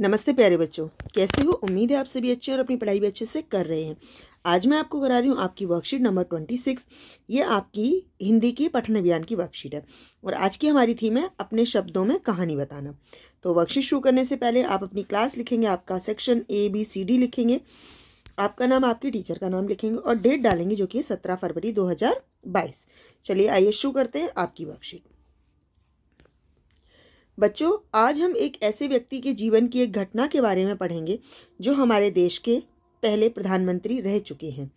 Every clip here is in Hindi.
नमस्ते प्यारे बच्चों कैसे हो उम्मीद है आप सभी अच्छे और अपनी पढ़ाई भी अच्छे से कर रहे हैं आज मैं आपको करा रही हूँ आपकी वर्कशीट नंबर ट्वेंटी सिक्स ये आपकी हिंदी की पठन अभियान की वर्कशीट है और आज की हमारी थीम है अपने शब्दों में कहानी बताना तो वर्कशीट शुरू करने से पहले आप अपनी क्लास लिखेंगे आपका section A B C D लिखेंगे आपका नाम आपके टीचर का नाम लिखेंगे और डेट डालेंगे जो कि है सत्रह फरवरी दो चलिए आइए शुरू करते हैं आपकी वर्कशीट बच्चों आज हम एक ऐसे व्यक्ति के जीवन की एक घटना के बारे में पढ़ेंगे जो हमारे देश के पहले प्रधानमंत्री रह चुके हैं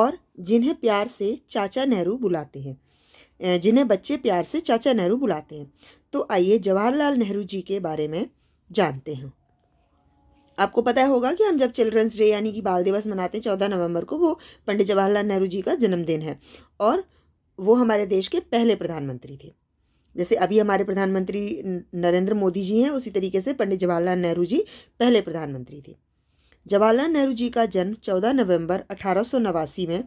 और जिन्हें प्यार से चाचा नेहरू बुलाते हैं जिन्हें बच्चे प्यार से चाचा नेहरू बुलाते हैं तो आइए जवाहरलाल नेहरू जी के बारे में जानते हैं आपको पता होगा कि हम जब चिल्ड्रंस डे यानी कि बाल दिवस मनाते हैं चौदह नवंबर को वो पंडित जवाहरलाल नेहरू जी का जन्मदिन है और वो हमारे देश के पहले प्रधानमंत्री थे जैसे अभी हमारे प्रधानमंत्री नरेंद्र मोदी जी हैं उसी तरीके से पंडित जवाहरलाल नेहरू जी पहले प्रधानमंत्री थे जवाहरलाल नेहरू जी का जन्म 14 नवंबर अठारह में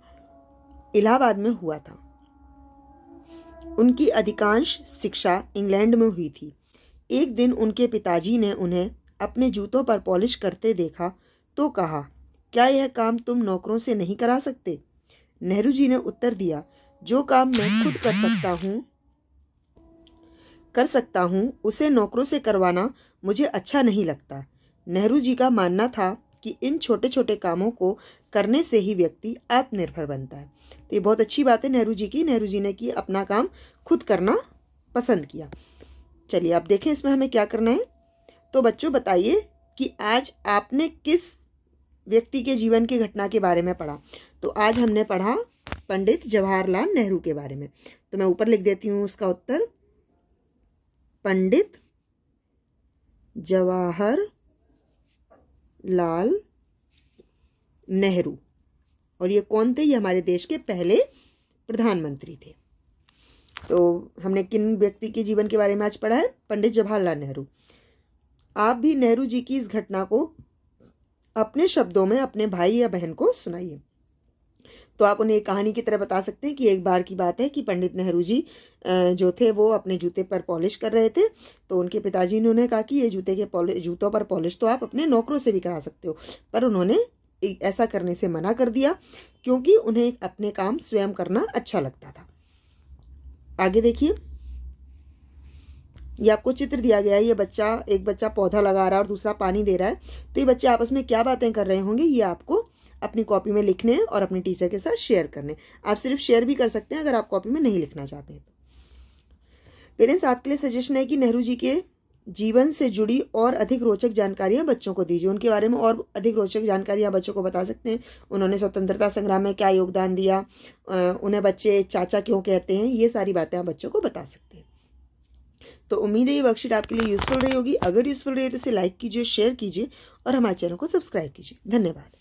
इलाहाबाद में हुआ था उनकी अधिकांश शिक्षा इंग्लैंड में हुई थी एक दिन उनके पिताजी ने उन्हें अपने जूतों पर पॉलिश करते देखा तो कहा क्या यह काम तुम नौकरों से नहीं करा सकते नेहरू जी ने उत्तर दिया जो काम मैं खुद कर सकता हूँ कर सकता हूँ उसे नौकरों से करवाना मुझे अच्छा नहीं लगता नेहरू जी का मानना था कि इन छोटे छोटे कामों को करने से ही व्यक्ति आत्मनिर्भर बनता है तो ये बहुत अच्छी बात है नेहरू जी की नेहरू जी ने कि अपना काम खुद करना पसंद किया चलिए आप देखें इसमें हमें क्या करना है तो बच्चों बताइए कि आज आपने किस व्यक्ति के जीवन की घटना के बारे में पढ़ा तो आज हमने पढ़ा पंडित जवाहरलाल नेहरू के बारे में तो मैं ऊपर लिख देती हूँ उसका उत्तर पंडित जवाहर लाल नेहरू और ये कौन थे ये हमारे देश के पहले प्रधानमंत्री थे तो हमने किन व्यक्ति के जीवन के बारे में आज पढ़ा है पंडित जवाहरलाल नेहरू आप भी नेहरू जी की इस घटना को अपने शब्दों में अपने भाई या बहन को सुनाइए तो आप उन्हें एक कहानी की तरह बता सकते हैं कि एक बार की बात है कि पंडित नेहरू जी जो थे वो अपने जूते पर पॉलिश कर रहे थे तो उनके पिताजी ने उन्हें कहा कि ये जूते के जूतों पर पॉलिश तो आप अपने नौकरों से भी करा सकते हो पर उन्होंने ऐसा करने से मना कर दिया क्योंकि उन्हें अपने काम स्वयं करना अच्छा लगता था आगे देखिए ये आपको चित्र दिया गया है ये बच्चा एक बच्चा पौधा लगा रहा है और दूसरा पानी दे रहा है तो ये बच्चे आपस में क्या बातें कर रहे होंगे ये आपको अपनी कॉपी में लिखने हैं और अपने टीचर के साथ शेयर करने आप सिर्फ शेयर भी कर सकते हैं अगर आप कॉपी में नहीं लिखना चाहते हैं तो पेरेंट्स आपके लिए सजेशन है कि नेहरू जी के जीवन से जुड़ी और अधिक रोचक जानकारियां बच्चों को दीजिए उनके बारे में और अधिक रोचक जानकारियां बच्चों को बता सकते हैं उन्होंने स्वतंत्रता संग्राम में क्या योगदान दिया उन्हें बच्चे चाचा क्यों कहते हैं ये सारी बातें आप बच्चों को बता सकते हैं तो उम्मीद है ये वर्कशीट आपके लिए यूज़फुल रही होगी अगर यूज़फुल रही है तो इसे लाइक कीजिए शेयर कीजिए और हमारे चैनल को सब्सक्राइब कीजिए धन्यवाद